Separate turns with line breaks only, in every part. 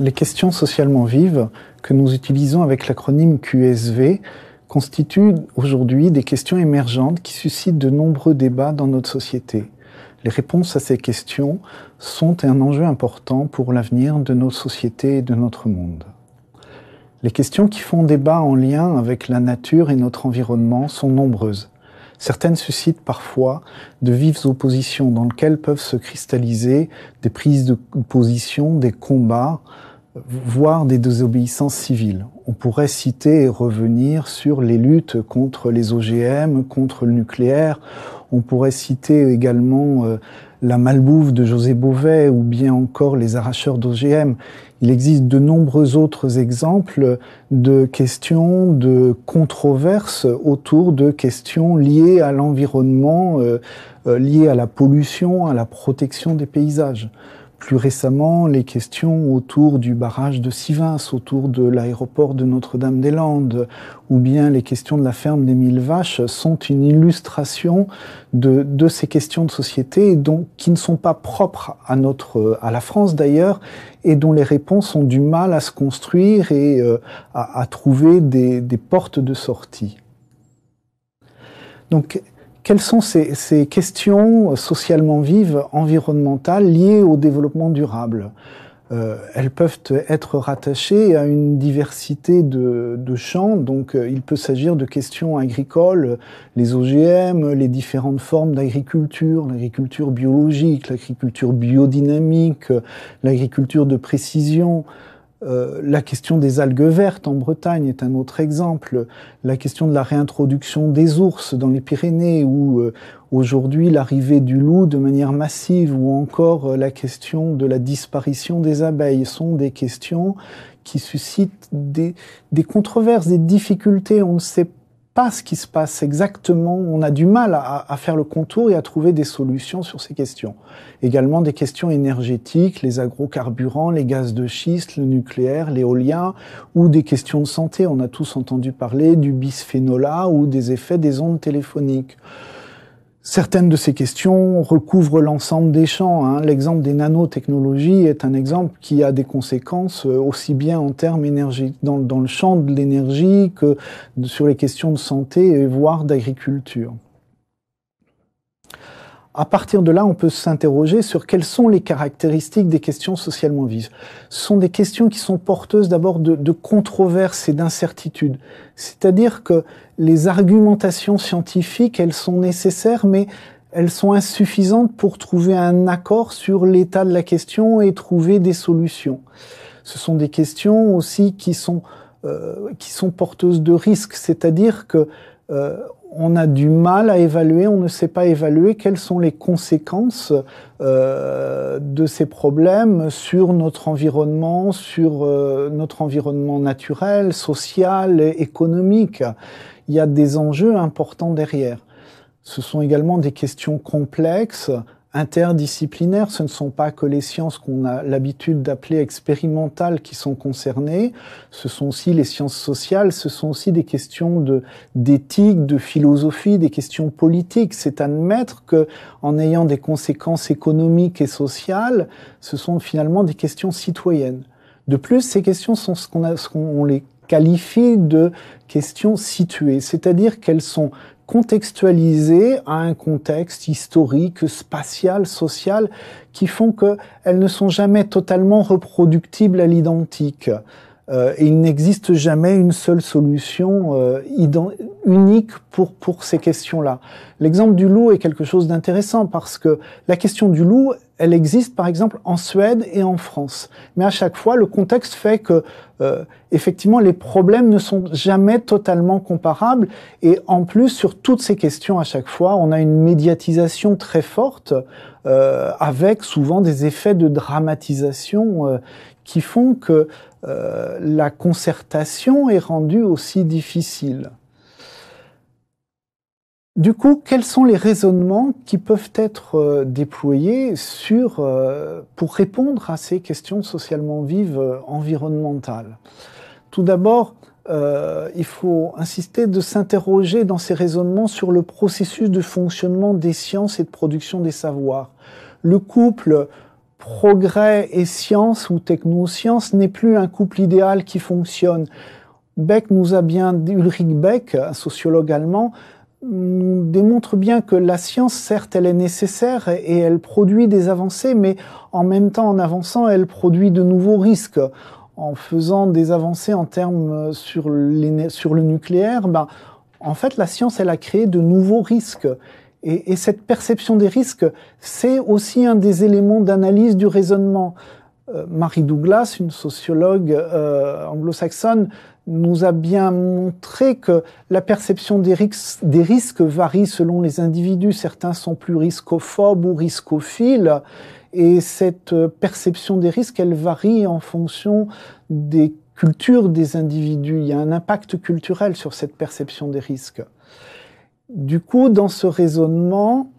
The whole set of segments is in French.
Les questions socialement vives que nous utilisons avec l'acronyme QSV constituent aujourd'hui des questions émergentes qui suscitent de nombreux débats dans notre société. Les réponses à ces questions sont un enjeu important pour l'avenir de nos sociétés et de notre monde. Les questions qui font débat en lien avec la nature et notre environnement sont nombreuses. Certaines suscitent parfois de vives oppositions dans lesquelles peuvent se cristalliser des prises de position, des combats, voire des désobéissances civiles. On pourrait citer et revenir sur les luttes contre les OGM, contre le nucléaire. On pourrait citer également euh, la malbouffe de José Beauvais ou bien encore les arracheurs d'OGM. Il existe de nombreux autres exemples de questions, de controverses autour de questions liées à l'environnement, euh, euh, liées à la pollution, à la protection des paysages. Plus récemment, les questions autour du barrage de Sivins, autour de l'aéroport de Notre-Dame-des-Landes, ou bien les questions de la ferme des mille vaches sont une illustration de, ces questions de société, donc qui ne sont pas propres à notre, à la France d'ailleurs, et dont les réponses ont du mal à se construire et euh, à, trouver des, des portes de sortie. Donc quelles sont ces, questions socialement vives, environnementales, liées au développement durable euh, elles peuvent être rattachées à une diversité de, champs. Donc, euh, il peut s'agir de questions agricoles, les OGM, les différentes formes d'agriculture, l'agriculture biologique, l'agriculture biodynamique, l'agriculture de précision, euh, la question des algues vertes en Bretagne est un autre exemple. La question de la réintroduction des ours dans les Pyrénées ou euh, aujourd'hui l'arrivée du loup de manière massive ou encore euh, la question de la disparition des abeilles sont des questions qui suscitent des, des controverses, des difficultés. On ne sait pas ce qui se passe exactement. On a du mal à, faire le contour et à trouver des solutions sur ces questions. Également des questions énergétiques, les agrocarburants, les gaz de schiste, le nucléaire, l'éolien, ou des questions de santé. On a tous entendu parler du bisphénol ou des effets des ondes téléphoniques. Certaines de ces questions recouvrent l'ensemble des champs. Hein. L'exemple des nanotechnologies est un exemple qui a des conséquences euh, aussi bien en termes énergiques, dans, dans le champ de l'énergie que sur les questions de santé, et voire d'agriculture. À partir de là, on peut s'interroger sur quelles sont les caractéristiques des questions socialement vives. Ce sont des questions qui sont porteuses d'abord de, controverses et d'incertitudes. C'est-à-dire que les argumentations scientifiques, elles sont nécessaires, mais elles sont insuffisantes pour trouver un accord sur l'état de la question et trouver des solutions. Ce sont des questions aussi qui sont euh, qui sont porteuses de risques, c'est-à-dire que euh, on a du mal à évaluer, on ne sait pas évaluer quelles sont les conséquences euh, de ces problèmes sur notre environnement, sur euh, notre environnement naturel, social, et économique. Il y a des enjeux importants derrière. Ce sont également des questions complexes interdisciplinaires. Ce ne sont pas que les sciences qu'on a l'habitude d'appeler expérimentales qui sont concernées. Ce sont aussi les sciences sociales. Ce sont aussi des questions d'éthique, de philosophie, des questions politiques. C'est admettre que, en ayant des conséquences économiques et sociales, ce sont finalement des questions citoyennes. De plus, ces questions sont ce qu'on a, ce qu'on les qualifie de questions situées, c'est-à-dire qu'elles sont contextualisées à un contexte historique, spatial, social, qui font que elles ne sont jamais totalement reproductibles à l'identique. et euh, il n'existe jamais une seule solution euh, unique pour, pour ces questions-là. L'exemple du loup est quelque chose d'intéressant parce que la question du loup, elle existe par exemple en Suède et en France. Mais à chaque fois, le contexte fait que euh, effectivement les problèmes ne sont jamais totalement comparables. Et en plus, sur toutes ces questions, à chaque fois, on a une médiatisation très forte, euh, avec souvent des effets de dramatisation euh, qui font que la concertation est rendue aussi difficile. Du coup, quels sont les raisonnements qui peuvent être euh, déployés sur, euh, pour répondre à ces questions socialement vives euh, environnementales Tout d'abord, il faut insister de s'interroger dans ces raisonnements sur le processus de fonctionnement des sciences et de production des savoirs. Le couple progrès et science ou technoscience n'est plus un couple idéal qui fonctionne. Beck nous a bien, Ulrich Beck, un sociologue allemand, nous démontre bien que la science, certes, elle est nécessaire et elle produit des avancées, mais en même temps, en avançant, elle produit de nouveaux risques. En faisant des avancées en termes euh, sur, le nucléaire, ben, en fait, la science, elle a créé de nouveaux risques. Et, cette perception des risques, c'est aussi un des éléments d'analyse du raisonnement. Euh, Marie Douglas, une sociologue euh, anglo-saxonne, nous a bien montré que la perception des, risques varie selon les individus. Certains sont plus riscophobes ou riscophiles. Et cette euh, perception des risques, elle varie en fonction des cultures des individus. Il y a un impact culturel sur cette perception des risques. Du coup, dans ce raisonnement,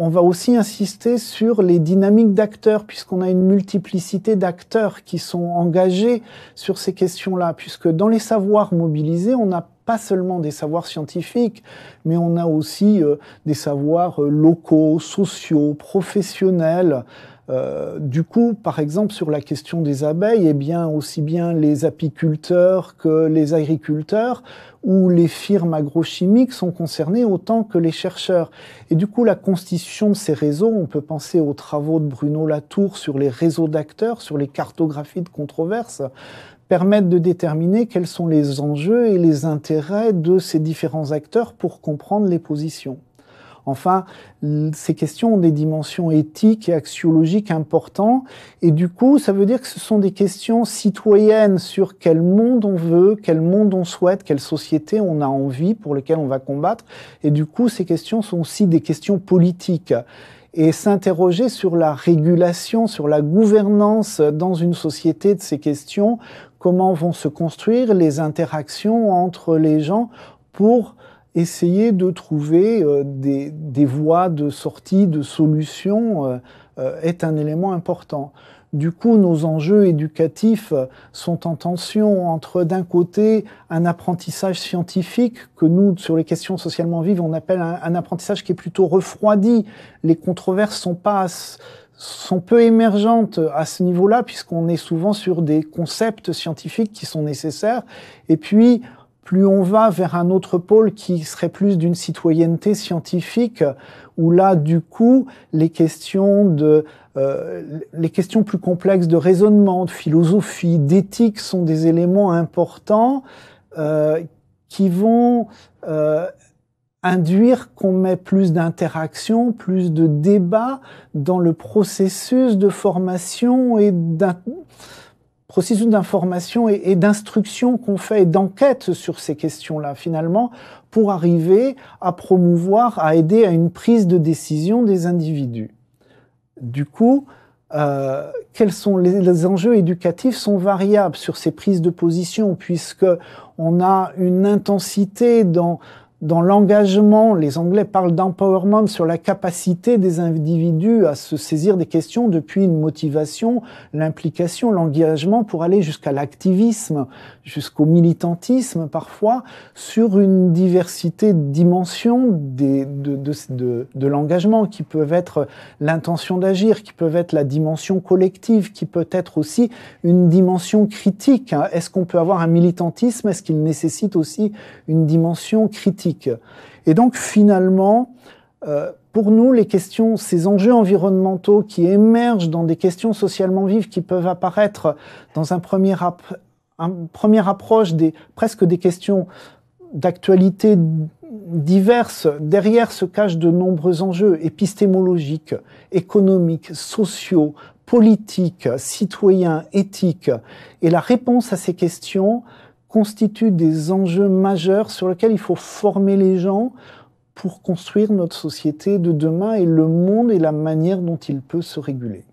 on va aussi insister sur les dynamiques d'acteurs, puisqu'on a une multiplicité d'acteurs qui sont engagés sur ces questions-là, puisque dans les savoirs mobilisés, on n'a pas seulement des savoirs scientifiques, mais on a aussi euh, des savoirs euh, locaux, sociaux, professionnels, euh, du coup, par exemple, sur la question des abeilles, eh bien, aussi bien les apiculteurs que les agriculteurs ou les firmes agrochimiques sont concernés autant que les chercheurs. Et du coup, la constitution de ces réseaux, on peut penser aux travaux de Bruno Latour sur les réseaux d'acteurs, sur les cartographies de controverses, permettent de déterminer quels sont les enjeux et les intérêts de ces différents acteurs pour comprendre les positions. Enfin, ces questions ont des dimensions éthiques et axiologiques importantes. Et du coup, ça veut dire que ce sont des questions citoyennes sur quel monde on veut, quel monde on souhaite, quelle société on a envie, pour lesquelles on va combattre. Et du coup, ces questions sont aussi des questions politiques et s'interroger sur la régulation, sur la gouvernance dans une société de ces questions, comment vont se construire les interactions entre les gens pour essayer de trouver euh, des, voies de sortie, de solutions, euh, euh, est un élément important. Du coup, nos enjeux éducatifs sont en tension entre, d'un côté, un apprentissage scientifique que nous, sur les questions socialement vives, on appelle un, apprentissage qui est plutôt refroidi. Les controverses sont pas sont peu émergentes à ce niveau-là, puisqu'on est souvent sur des concepts scientifiques qui sont nécessaires. Et puis, plus on va vers un autre pôle qui serait plus d'une citoyenneté scientifique, où là, du coup, les questions de euh, les questions plus complexes de raisonnement, de philosophie, d'éthique sont des éléments importants euh, qui vont euh, induire qu'on met plus d'interaction, plus de débat dans le processus de formation et d'interaction processus d'information et, d'instruction qu'on fait et d'enquête sur ces questions-là finalement pour arriver à promouvoir, à aider à une prise de décision des individus. Du coup, euh, quels sont les, les, enjeux éducatifs sont variables sur ces prises de position puisque on a une intensité dans dans l'engagement, les Anglais parlent d'empowerment sur la capacité des individus à se saisir des questions depuis une motivation, l'implication, l'engagement pour aller jusqu'à l'activisme, jusqu'au militantisme parfois, sur une diversité de dimensions des, de l'engagement qui peuvent être l'intention d'agir, qui peuvent être la dimension collective, qui peut être aussi une dimension critique. Est-ce qu'on peut avoir un militantisme Est-ce qu'il nécessite aussi une dimension critique et donc finalement, euh, pour nous, les questions, ces enjeux environnementaux qui émergent dans des questions socialement vives qui peuvent apparaître dans un premier, approche presque des questions d'actualité diverses, derrière se cachent de nombreux enjeux épistémologiques, économiques, sociaux, politiques, citoyens, éthiques. Et la réponse à ces questions, constituent des enjeux majeurs sur lesquels il faut former les gens pour construire notre société de demain et le monde et la manière dont il peut se réguler.